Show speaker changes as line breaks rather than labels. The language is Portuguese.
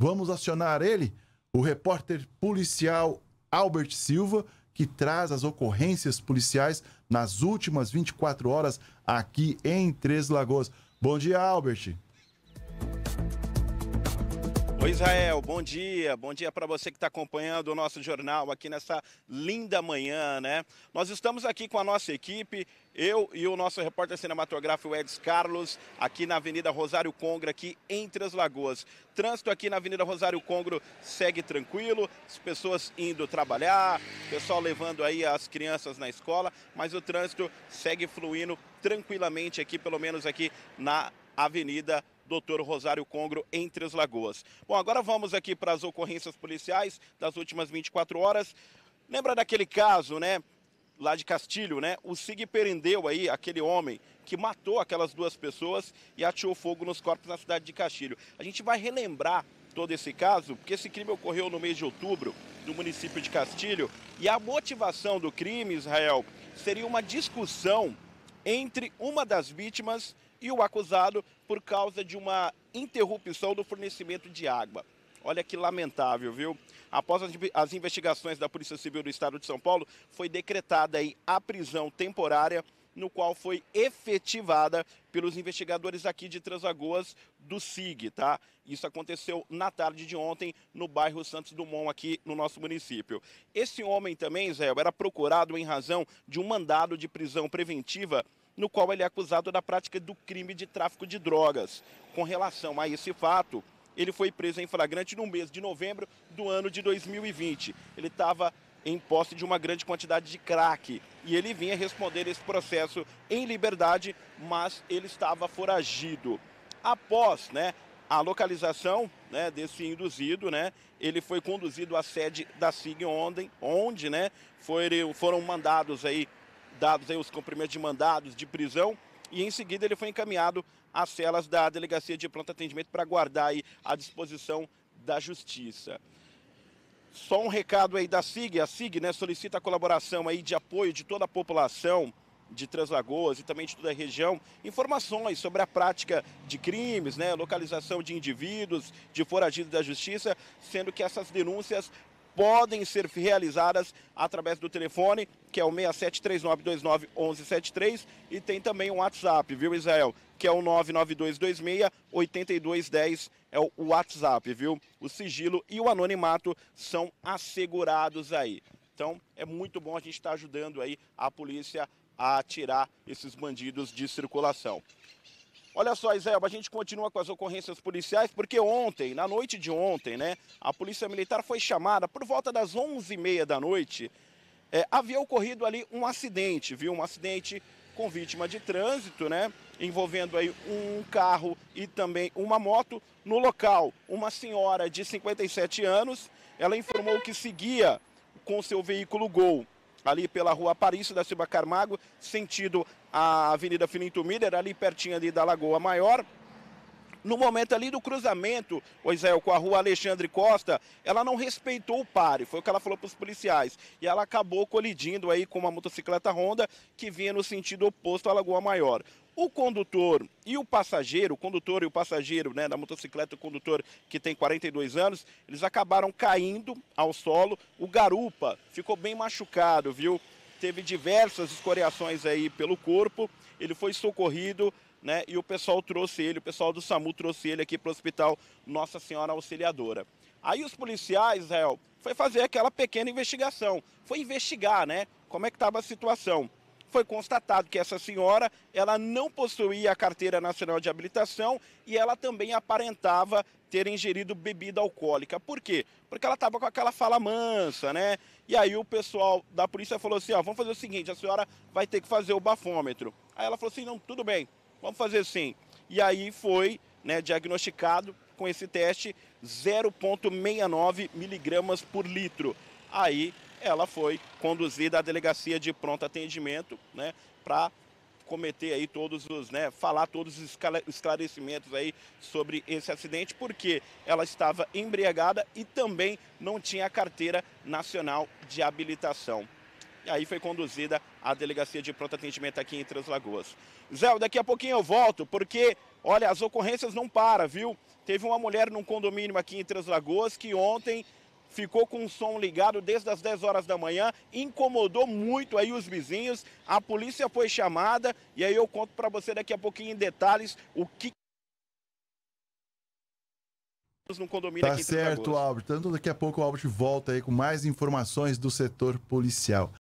Vamos acionar ele? O repórter policial Albert Silva, que traz as ocorrências policiais nas últimas 24 horas aqui em Três Lagoas. Bom dia, Albert. Oi Israel, bom dia. Bom dia para você que está acompanhando o nosso jornal aqui nessa linda manhã, né? Nós estamos aqui com a nossa equipe, eu e o nosso repórter cinematográfico Eds Carlos, aqui na Avenida Rosário Congro, aqui em Três Lagoas. Trânsito aqui na Avenida Rosário Congro segue tranquilo, as pessoas indo trabalhar, pessoal levando aí as crianças na escola, mas o trânsito segue fluindo tranquilamente aqui, pelo menos aqui na Avenida Dr. Rosário Congro, em Três Lagoas. Bom, agora vamos aqui para as ocorrências policiais das últimas 24 horas. Lembra daquele caso, né? Lá de Castilho, né? O SIG prendeu aí aquele homem que matou aquelas duas pessoas e atirou fogo nos corpos na cidade de Castilho. A gente vai relembrar todo esse caso, porque esse crime ocorreu no mês de outubro, no município de Castilho, e a motivação do crime, Israel, seria uma discussão entre uma das vítimas e o acusado por causa de uma interrupção do fornecimento de água. Olha que lamentável, viu? Após as investigações da Polícia Civil do Estado de São Paulo, foi decretada aí a prisão temporária, no qual foi efetivada pelos investigadores aqui de Transagoas do SIG, tá? Isso aconteceu na tarde de ontem no bairro Santos Dumont, aqui no nosso município. Esse homem também, Zé, era procurado em razão de um mandado de prisão preventiva no qual ele é acusado da prática do crime de tráfico de drogas. Com relação a esse fato, ele foi preso em flagrante no mês de novembro do ano de 2020. Ele estava em posse de uma grande quantidade de crack e ele vinha responder esse processo em liberdade, mas ele estava foragido. Após, né, a localização né, desse induzido, né, ele foi conduzido à sede da SIG ontem, onde né, foram, foram mandados aí dados aí os cumprimentos de mandados de prisão e em seguida ele foi encaminhado às celas da Delegacia de Pronto Atendimento para guardar aí à disposição da Justiça. Só um recado aí da SIG, a SIG né, solicita a colaboração aí de apoio de toda a população de Translagoas e também de toda a região, informações sobre a prática de crimes, né, localização de indivíduos, de foragidos da justiça, sendo que essas denúncias podem ser realizadas através do telefone, que é o 6739291173, e tem também um WhatsApp, viu, Israel? Que é o 992268210, é o WhatsApp, viu? O sigilo e o anonimato são assegurados aí. Então, é muito bom a gente estar tá ajudando aí a polícia a tirar esses bandidos de circulação. Olha só, Isael, a gente continua com as ocorrências policiais, porque ontem, na noite de ontem, né, a Polícia Militar foi chamada por volta das 11h30 da noite. É, havia ocorrido ali um acidente, viu? Um acidente com vítima de trânsito, né? Envolvendo aí um carro e também uma moto. No local, uma senhora de 57 anos, ela informou que seguia com seu veículo Gol ali pela rua Aparício da Silva Carmago, sentido a Avenida Filinto Miller, ali pertinho ali da Lagoa Maior no momento ali do cruzamento, é, com a rua Alexandre Costa, ela não respeitou o pare, foi o que ela falou para os policiais. E ela acabou colidindo aí com uma motocicleta Honda que vinha no sentido oposto à Lagoa Maior. O condutor e o passageiro, o condutor e o passageiro né, da motocicleta, o condutor que tem 42 anos, eles acabaram caindo ao solo. O garupa ficou bem machucado, viu? Teve diversas escoriações aí pelo corpo. Ele foi socorrido né? E o pessoal trouxe ele, o pessoal do SAMU trouxe ele aqui para o hospital Nossa Senhora Auxiliadora. Aí os policiais, Réu, foi fazer aquela pequena investigação, foi investigar, né? Como é que estava a situação? Foi constatado que essa senhora, ela não possuía a carteira nacional de habilitação e ela também aparentava ter ingerido bebida alcoólica. Por quê? Porque ela estava com aquela fala mansa, né? E aí o pessoal da polícia falou assim, ó, vamos fazer o seguinte, a senhora vai ter que fazer o bafômetro. Aí ela falou assim, não, tudo bem, Vamos fazer assim. E aí foi né, diagnosticado com esse teste 0,69 miligramas por litro. Aí ela foi conduzida à delegacia de pronto atendimento, né, para cometer aí todos os, né, falar todos os esclarecimentos aí sobre esse acidente, porque ela estava embriagada e também não tinha carteira nacional de habilitação e aí foi conduzida à delegacia de pronto atendimento aqui em Três Lagoas. Zé, daqui a pouquinho eu volto, porque, olha, as ocorrências não param, viu? Teve uma mulher num condomínio aqui em Três Lagoas que ontem ficou com o som ligado desde as 10 horas da manhã, incomodou muito aí os vizinhos, a polícia foi chamada e aí eu conto para você daqui a pouquinho em detalhes o que no condomínio tá aqui certo, Albert. Tanto daqui a pouco o Albert volta aí com mais informações do setor policial.